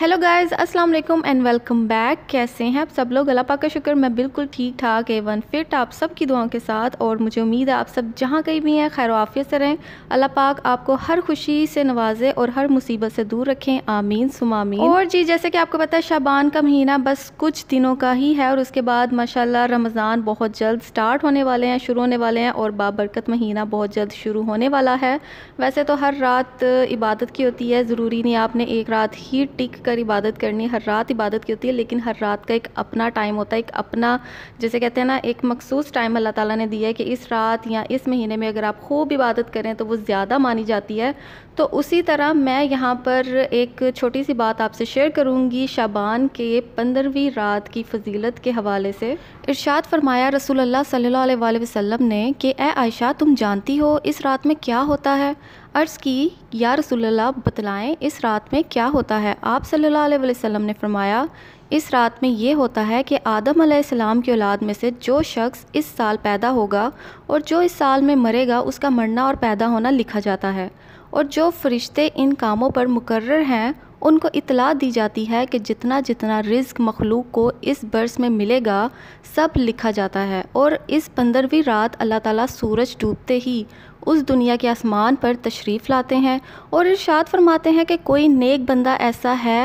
hello guys अस्सलाम वालेकुम and welcome back कैसे हैं आप सब लोग अल्लाह पाक का शुक्र मैं बिल्कुल ठीक ठाक एवन फिट आप सब की दुआओं के साथ और मुझे उम्मीद है आप सब जहाँ कहीं भी हैं खैर आफियत से रहें अल्लाह पाक आपको हर खुशी से नवाजे और हर मुसीबत से दूर रखें आमीन सुमामीन और जी जैसे कि आपको पता है शाबान का महीना बस कुछ दिनों का ही है और उसके बाद माशा रमज़ान बहुत जल्द स्टार्ट होने वाले हैं शुरू होने वाले हैं और बाबरकत महीना बहुत जल्द शुरू होने वाला है वैसे तो हर रात इबादत की होती है ज़रूरी नहीं आपने एक रात ही टिक कर इबादत करनी हर रात इबादत की होती है लेकिन हर रात का एक अपना टाइम होता है एक अपना जैसे कहते हैं ना एक मखसूस टाइम अल्लाह ताला ने दिया है कि इस रात या इस महीने में अगर आप खूब इबादत करें तो वो ज़्यादा मानी जाती है तो उसी तरह मैं यहाँ पर एक छोटी सी बात आपसे शेयर करूँगी शाबान के पंद्रहवीं रात की फजीलत के हवाले से इर्शाद फरमाया रसूल अल्लाह सल्लल्लाहु अलैहि वसल्लम ने कि ए आयशा तुम जानती हो इस रात में क्या होता है अर्ज़ की या रसोल्ला बतलाएं इस रात में क्या होता है आप सल्ला वसम ने फरमाया इस रात में ये होता है कि आदम सलाम की औलाद में से जो शख्स इस साल पैदा होगा और जो इस साल में मरेगा उसका मरना और पैदा होना लिखा जाता है और जो फरिश्ते इन कामों पर मुकर्र हैं उनको इतला दी जाती है कि जितना जितना रिज्क मखलूक को इस बर्स में मिलेगा सब लिखा जाता है और इस पंद्रहवीं रात अल्लाह ताला सूरज डूबते ही उस दुनिया के आसमान पर तशरीफ़ लाते हैं और इर्शाद फरमाते हैं कि कोई नेक बंदा ऐसा है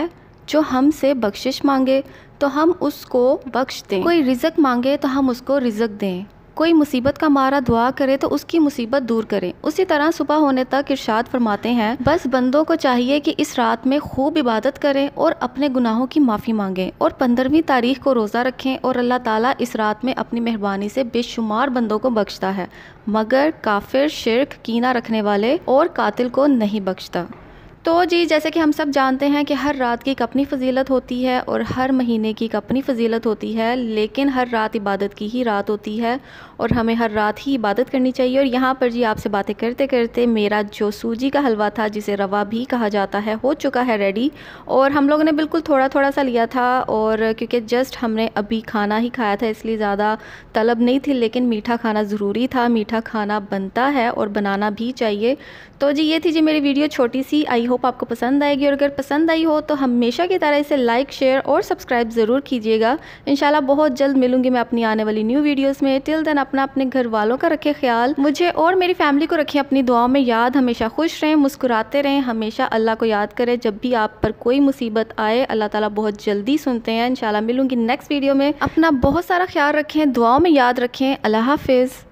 जो हमसे बख्शिश मांगे तो हम उसको बख्श दें कोई रिज़क मांगे तो हम उसको रिज़क दें कोई मुसीबत का मारा दुआ करे तो उसकी मुसीबत दूर करे उसी तरह सुबह होने तक इर्शाद फरमाते हैं बस बंदों को चाहिए कि इस रात में खूब इबादत करें और अपने गुनाहों की माफ़ी मांगें और पंद्रहवीं तारीख को रोज़ा रखें और अल्लाह ताला इस रात में अपनी मेहरबानी से बेशुमार बंदों को बख्शता है मगर काफिर शिरक कीना रखने वाले और कातिल को नहीं बख्शता तो जी जैसे कि हम सब जानते हैं कि हर रात की एक अपनी फजीलत होती है और हर महीने की एक अपनी फजीलत होती है लेकिन हर रात इबादत की ही रात होती है और हमें हर रात ही इबादत करनी चाहिए और यहाँ पर जी आपसे बातें करते करते मेरा जो सूजी का हलवा था जिसे रवा भी कहा जाता है हो चुका है रेडी और हम लोगों ने बिल्कुल थोड़ा थोड़ा सा लिया था और क्योंकि जस्ट हमने अभी खाना ही खाया था इसलिए ज़्यादा तलब नहीं थी लेकिन मीठा खाना ज़रूरी था मीठा खाना बनता है और बनाना भी चाहिए तो जी ये थी जी मेरी वीडियो छोटी सी आई होप होप आपको पसंद आएगी और अगर पसंद आई हो तो हमेशा की तरह इसे लाइक शेयर और सब्सक्राइब ज़रूर कीजिएगा इनशाला बहुत जल्द मिलूंगी मैं अपनी आने वाली न्यू वीडियोज में टिल देन अपना अपने घर वालों का रखे ख्याल मुझे और मेरी फैमिली को रखें अपनी दुआओं में याद हमेशा खुश रहें मुस्कुराते रहें हमेशा अल्लाह को याद करें जब भी आप पर कोई मुसीबत आए अल्लाह ताला बहुत जल्दी सुनते हैं इंशाल्लाह मिलूंगी नेक्स्ट वीडियो में अपना बहुत सारा ख्याल रखें दुआओं में याद रखें अल्लाह हाफिज़